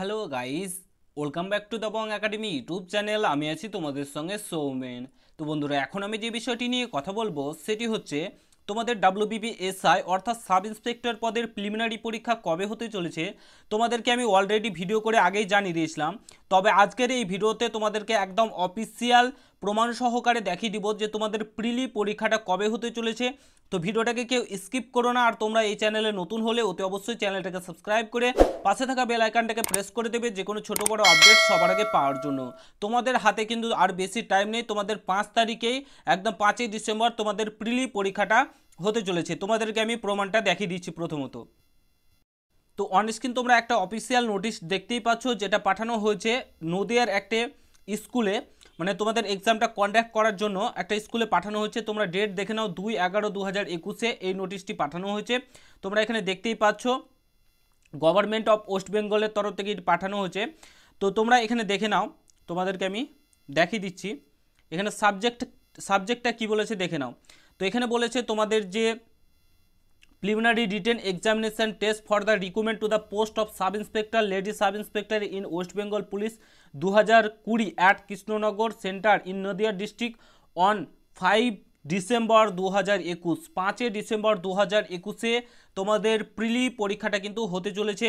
hello guys welcome back to the Bong academy YouTube channel আমি আছি তোমাদের সঙ্গে সৌমেন তো বন্ধুরা এখন আমি যে বিষয়টি নিয়ে কথা বলবো সেটি হচ্ছে তোমাদের ডাব্লিউবিবিএসআই অর্থাৎ সাব ইন্সপেক্টর পদের প্রিলিমিনারি পরীক্ষা কবে হতে চলেছে তোমাদেরকে আমি অলরেডি ভিডিও করে আগেই জানিয়ে দিয়েছিলাম তবে আজকের এই ভিডিওতে তোমাদেরকে একদম অফিসিয়াল প্রমাণ সহকারে দেখিয়ে দিব যে তোমাদের প্রিলি পরীক্ষাটা কবে হতে চলেছে তো ভিডিওটাকে কেউ স্কিপ করো না আর তোমরা এই চ্যানেলে নতুন হলে অতি অবশ্যই চ্যানেলটাকে সাবস্ক্রাইব করে পাশে থাকা বেল আইকনটাকে প্রেস করে দেবে যে কোনো ছোটো বড়ো আপডেট সবার আগে পাওয়ার জন্য তোমাদের হাতে কিন্তু আর বেশি টাইম নেই তোমাদের পাঁচ তারিখেই একদম পাঁচই ডিসেম্বর তোমাদের প্রিলি পরীক্ষাটা হতে চলেছে তোমাদেরকে আমি প্রমাণটা দেখিয়ে দিচ্ছি প্রথমত তো অন স্ক্রিন তোমরা একটা অফিসিয়াল নোটিশ দেখতেই পাচ্ছ যেটা পাঠানো হয়েছে নদিয়ার একটা স্কুলে মানে তোমাদের এক্সামটা কন্ডাক্ট করার জন্য একটা স্কুলে পাঠানো হয়েছে তোমরা ডেট দেখে নাও দুই এগারো দু হাজার একুশে এই নোটিশটি পাঠানো হয়েছে তোমরা এখানে দেখতেই পাচ্ছ গভর্নমেন্ট অফ ওয়েস্ট বেঙ্গলের তরফ থেকে পাঠানো হয়েছে তো তোমরা এখানে দেখে নাও তোমাদেরকে আমি দেখিয়ে দিচ্ছি এখানে সাবজেক্ট সাবজেক্টটা কি বলেছে দেখে নাও তো এখানে বলেছে তোমাদের যে preliminary written examination test for the recruitment to the post of sub inspector lady sub inspector in West Bengal police দু হাজার কুড়ি at Krishnanagar centre in Nadia district on five December দু হাজার একুশ পাঁচই ডিসেম্বর দু হাজার একুশে তোমাদের প্রিলি পরীক্ষাটা কিন্তু হতে চলেছে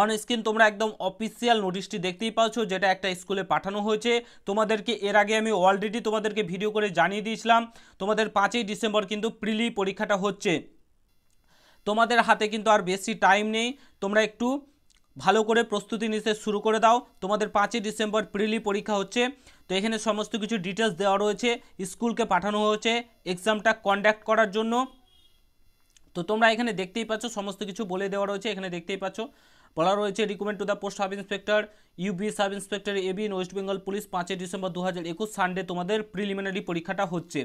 অন স্ক্রিন তোমরা একদম অফিসিয়াল নোটিশটি দেখতেই পাচ্ছ যেটা একটা স্কুলে পাঠানো হয়েছে তোমাদেরকে এর আগে আমি অলরেডি তোমাদেরকে ভিডিও করে জানিয়ে দিয়েছিলাম তোমাদের পাঁচই ডিসেম্বর কিন্তু প্রিলি পরীক্ষাটা হচ্ছে তোমাদের হাতে কিন্তু আর বেশি টাইম নেই তোমরা একটু ভালো করে প্রস্তুতি নিতে শুরু করে দাও তোমাদের পাঁচই ডিসেম্বর প্রিলি পরীক্ষা হচ্ছে তো এখানে সমস্ত কিছু ডিটেলস দেওয়া রয়েছে স্কুলকে পাঠানো হয়েছে এক্সামটা কন্ডাক্ট করার জন্য তো তোমরা এখানে দেখতেই পাচ্ছ সমস্ত কিছু বলে দেওয়া রয়েছে এখানে দেখতেই পাচ্ছ বলা রয়েছে recommend to the post sub inspector UB sub inspector AB in West Bengal police পাঁচই ডিসেম্বর দু হাজার একুশ সানডে তোমাদের প্রিলিমিনারি পরীক্ষাটা হচ্ছে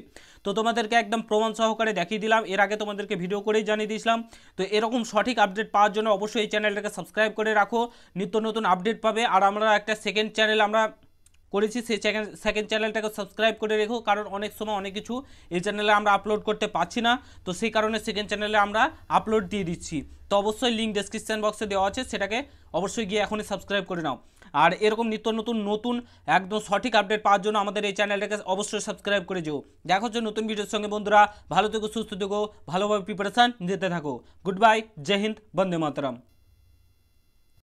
তো তোমাদেরকে একদম প্রমাণ সহকারে দেখিয়ে দিলাম এর আগে তোমাদেরকে ভিডিও করেই জানিয়ে দিয়েছিলাম তো এরকম সঠিক আপডেট পাওয়ার জন্য অবশ্যই এই চ্যানেলটাকে সাবস্ক্রাইব করে রাখো নিত্য নতুন আপডেট পাবে আর আমরা একটা সেকেন্ড চ্যানেল আমরা করেছি সেই সেকেন্ড চ্যানেলটাকে সাবস্ক্রাইব করে রেখো কারণ অনেক সময় অনেক কিছু এই চ্যানেলে আমরা আপলোড করতে পারছি না তো সেই কারণে সেকেন্ড চ্যানেলে আমরা আপলোড দিয়ে দিচ্ছি তো অবশ্যই লিঙ্ক ডিসক্রিপশান বক্সে দেওয়া আছে সেটাকে অবশ্যই গিয়ে এখনই সাবস্ক্রাইব করে নাও আর এরকম নিত্য নতুন নতুন একদম সঠিক আপডেট পাওয়ার জন্য আমাদের এই চ্যানেলটাকে অবশ্যই সাবস্ক্রাইব করে যেও দেখো যে নতুন ভিডিওর সঙ্গে বন্ধুরা ভালো থেকো সুস্থ থেকো ভালোভাবে প্রিপারেশান দিতে থাকো গুড বাই জয় হিন্দ বন্দে মাতরম